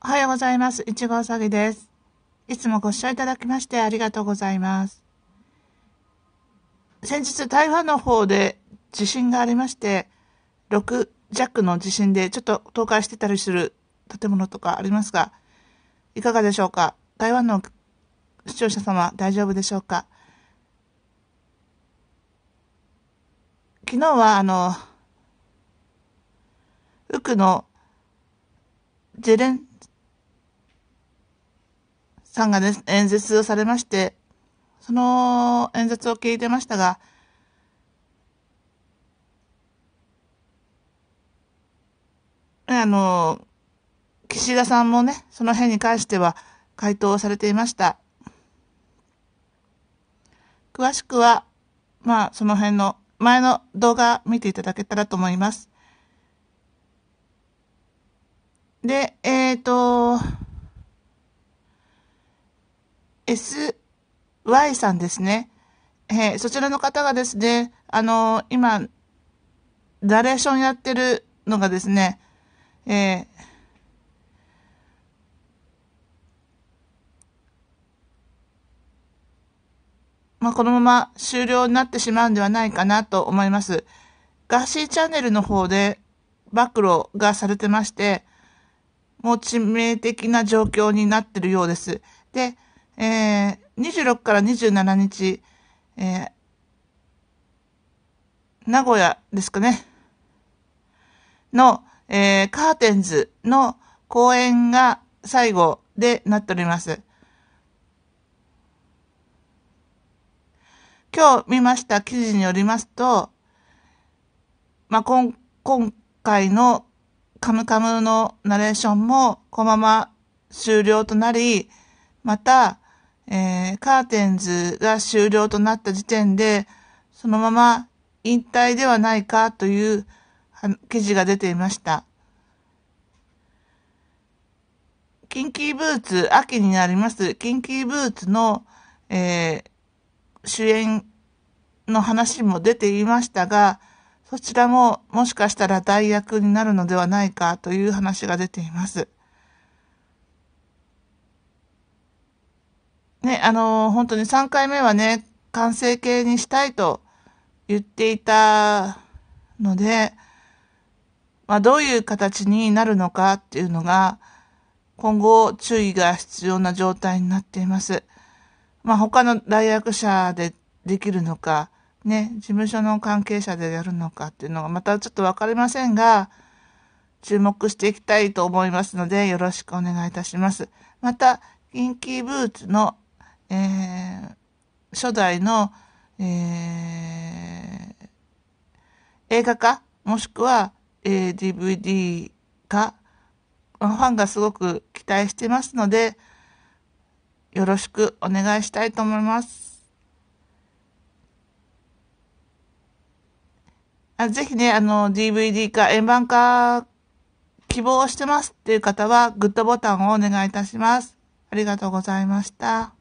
おはようございます。いちごうさぎです。いつもご視聴いただきましてありがとうございます。先日台湾の方で地震がありまして、6弱の地震でちょっと倒壊してたりする建物とかありますが、いかがでしょうか台湾の視聴者様大丈夫でしょうか昨日はあの、ウクのゼレンさんが、ね、演説をされまして、その演説を聞いてましたが、あの、岸田さんもね、その辺に関しては回答されていました。詳しくは、まあ、その辺の前の動画見ていただけたらと思います。で、えっ、ー、と、SY さんですね。えー、そちらの方がですね、あのー、今、ナレーションやってるのがですね、えー、まあ、このまま終了になってしまうんではないかなと思います。ガーシーチャンネルの方で暴露がされてまして、もう致命的な状況になってるようです。で、えー、26から27日、えー、名古屋ですかね、の、えー、カーテンズの公演が最後でなっております。今日見ました記事によりますと、まあ、ん、今回のカムカムのナレーションもこのまま終了となり、また、えー、カーテンズが終了となった時点で、そのまま引退ではないかという記事が出ていました。キンキーブーツ、秋になります、キンキーブーツの、えー、主演の話も出ていましたが、そちらももしかしたら代役になるのではないかという話が出ています。ね、あの、本当に3回目はね、完成形にしたいと言っていたので、まあ、どういう形になるのかっていうのが、今後注意が必要な状態になっています。まあ、他の大学者でできるのか、ね、事務所の関係者でやるのかっていうのがまたちょっとわかりませんが、注目していきたいと思いますので、よろしくお願いいたします。また、キンキーブーツのえー、初代の、えー、映画化もしくは、えー、DVD 化ファンがすごく期待してますので、よろしくお願いしたいと思います。あぜひね、あの、DVD 化、円盤化、希望してますっていう方は、グッドボタンをお願いいたします。ありがとうございました。